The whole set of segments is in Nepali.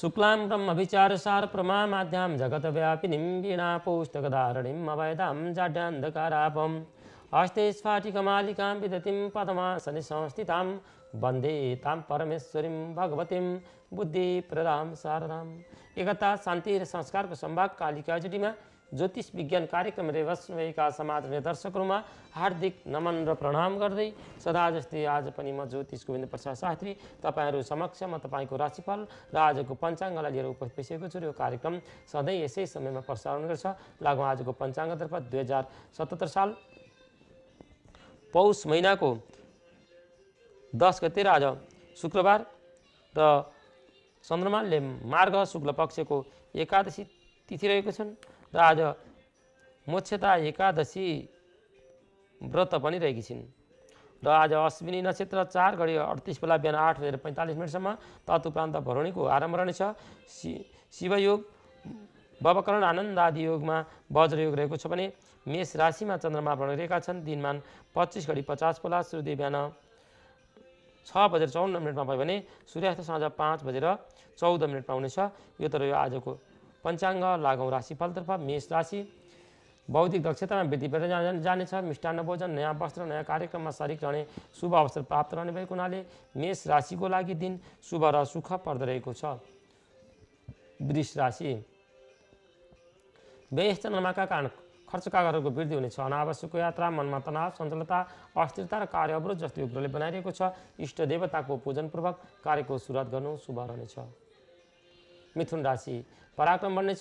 शुक्लान्तम् अभिचारसार जगतव्यापि जगतव्यापिनीं वीणापौस्तकधारणीम् अवैदां जाड्यान्धकारापम् हस्ते स्फाटिकमालिकां विदतिं संस्थिताम संस्थितां वन्दे तां परमेश्वरीं भगवतीं बुद्धिप्रदां सारदाम एकता शान्ति र संस्कारको सम्भाग कालिकाजुटीमा ज्योतिष विज्ञान कार्यक्रम रे समाज समाजले दर्शकहरूमा हार्दिक नमन र प्रणाम गर्दै सदा जस्तै आज पनि म ज्योतिष गोविन्द प्रसाद शास्त्री तपाईँहरू समक्ष म तपाईँको राशिफल र आजको पञ्चाङ्गलाई लिएर उपस्थित भइसकेको छु यो कार्यक्रम सधैँ यसै समयमा प्रसारण गर्छ लागौ आजको पञ्चाङ्गतर्फ दुई हजार सतहत्तर साल पौष महिनाको दस गते र आज शुक्रबार र चन्द्रमाले मार्ग शुक्ल पक्षको एकादशी तिथि रहेको छन् र आज मोक्षता एकादशी व्रत पनि रहेकी छिन् र आज अश्विनी नक्षत्र चार घडी अडतिस बेला बिहान आठ बजेर पैँतालिस मिनटसम्म तत्उपरान्त भरोणीको आरम्भ रहनेछ शि शिवयोग बवकरण आनन्द आदि योगमा वज्रयोग रहेको छ भने मेष राशिमा चन्द्रमा भनिरहेका छन् दिनमान पच्चिस घडी पचास पोला सूर्य बिहान छ बजेर चौन्न मिनटमा भयो भने सूर्यास्त साँझ पाँच बजेर चौध मिनटमा हुनेछ यो त यो आजको पञ्चाङ्ग लागौँ राशिफलतर्फ मेष राशि बौद्धिक दक्षतामा वृद्धि भएर जाने जानेछ मिष्टान्न भोजन नयाँ वस्त्र नयाँ कार्यक्रममा शरीर रहने शुभ अवसर प्राप्त रहने भएको हुनाले मेष राशिको लागि दिन शुभ र सुख पर्दो रहेको छ वृष राशि नमाका कारण खर्च कागहरूको वृद्धि हुनेछ अनावश्यक यात्रा मनमा तनाव सञ्चलता अस्थिरता र कार्य अवरोध जस्तै उग्रले बनाइरहेको छ इष्ट देवताको पूजनपूर्वक कार्यको सुरुवात गर्नु शुभ रहनेछ मिथुन राशि पराक्रम बन्नेछ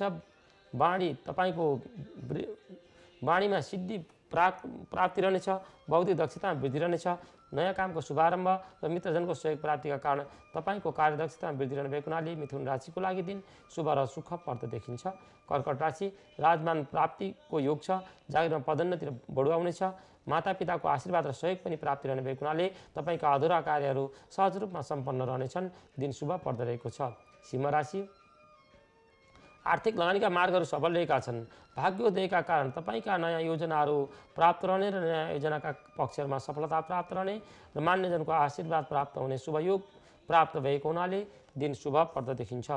बाणी तपाईँको बाणीमा सिद्धि प्रा प्राप्ति रहनेछ बौद्धिक दक्षतामा वृद्धि रहनेछ नयाँ कामको शुभारम्भ र मित्रजनको सहयोग प्राप्तिका कारण तपाईँको कार्यदक्षतामा वृद्धि रहने भएको हुनाले मिथुन राशिको लागि दिन शुभ र सुख पर्द देखिन्छ कर्कट राशि राजमान प्राप्तिको योग छ जागिरमा पदोन्नति र बढुवा हुनेछ मातापिताको आशीर्वाद र सहयोग पनि प्राप्ति रहने भएको हुनाले तपाईँका अधुरा कार्यहरू सहज रूपमा सम्पन्न रहनेछन् दिन शुभ पर्दो रहेको छ सिंह राशि आर्थिक लगानीका मार्गहरू सफल रहेका छन् भाग्योदयका कारण तपाईँका नयाँ योजनाहरू प्राप्त रहने र नयाँ योजनाका पक्षहरूमा सफलता प्राप्त रहने र मान्यजनको आशीर्वाद प्राप्त हुने शुभयोग प्राप्त भएको हुनाले दिन शुभ पर्द देखिन्छ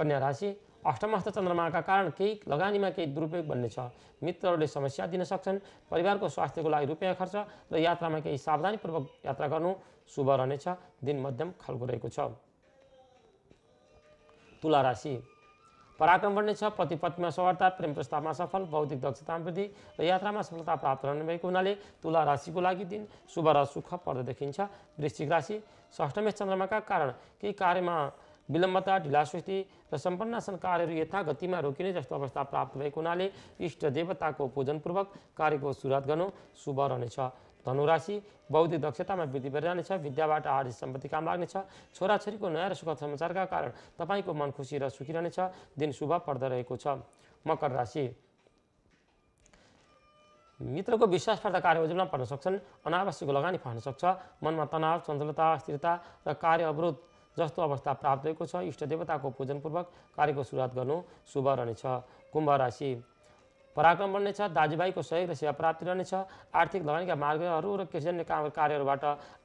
कन्या राशि अष्टमस्थ चन्द्रमाका कारण केही लगानीमा केही दुरुपयोग बन्नेछ मित्रहरूले समस्या दिन सक्छन् परिवारको स्वास्थ्यको लागि रुपियाँ खर्च र यात्रामा केही सावधानीपूर्वक यात्रा गर्नु शुभ रहनेछ दिन मध्यम खालको रहेको छ तुला राशि पराक्रम बढ्ने छ प्रतिपत्तिमा सहरता प्रेम प्रस्तावमा सफल बौद्धिक दक्षतामा वृद्धि र यात्रामा सफलता प्राप्त रहने भएको हुनाले तुला राशिको लागि दिन शुभ र सुख पर्दो देखिन्छ वृश्चिक राशि षष्ठमेश चन्द्रमाका कारण केही कार्यमा विलम्बता ढिलासुस्ती र सम्पन्नासन कार्यहरू यथा गतिमा रोकिने जस्तो अवस्था प्राप्त भएको हुनाले इष्ट देवताको पूजनपूर्वक कार्यको सुरुवात गर्नु शुभ रहनेछ धनुराशि बौद्धिक दक्षतामा वृद्धि भएर जानेछ विद्याबाट आर्थिक सम्पत्ति काम लाग्नेछ छोराछोरीको नयाँ र सुख समाचारका कारण तपाईँको मन खुसी र सुखी रहनेछ दिन शुभ पर्दो रहेको छ मकर राशि मित्रको विश्वासबाट कार्य उजुलमा पर्न सक्छन् अनावश्यक लगानी फर्न सक्छ मनमा तनाव चञ्चलता अस्थिरता र कार्य अवरोध जस्तो अवस्था प्राप्त भएको छ इष्ट देवताको पूजनपूर्वक कार्यको सुरुवात गर्नु शुभ रहनेछ कुम्भ राशि पराक्रम बन्नेछ दाजुभाइको सहयोग र सेवा प्राप्ति रहनेछ आर्थिक लगानीका मार्गहरू र काम कार्यहरूबाट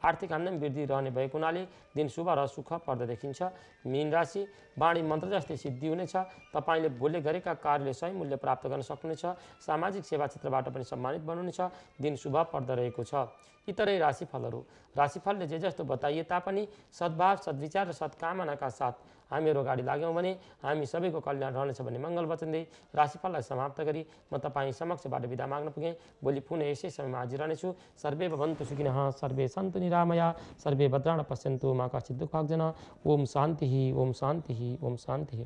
आर्थिक आमदानी वृद्धि रहने भएको हुनाले दिन शुभ र सुख पर्दा देखिन्छ मिन राशि वाणी मन्त्र जस्तै सिद्धि हुनेछ तपाईँले भोलि गरेका कार्यले सही मूल्य प्राप्त गर्न सक्नुहुनेछ सामाजिक सेवा क्षेत्रबाट पनि सम्मानित बन्नुहुनेछ दिन शुभ पर्दो रहेको छ इतरै राशिफलहरू राशिफलले जे जस्तो बताइए तापनि सद्भाव सद्विचार र सद्कामनाका साथ हामीहरू अगाडि लाग्यौँ भने हामी सबैको कल्याण रहनेछ भन्ने मङ्गल वचन दिए राशिफललाई समाप्त गरी म तपाईँ समक्षबाट विदा माग्न पुगेँ भोलि पुनः यसै समयमा हाजिर रहनेछु सर्वे भवन्तु सुखिन सर्वे सन्तु निरामया सर्वे भद्राण पश्यन्तु मा कश्चित् दुःखाग्जन ओम शान्ति ओम शान्ति ओम शान्ति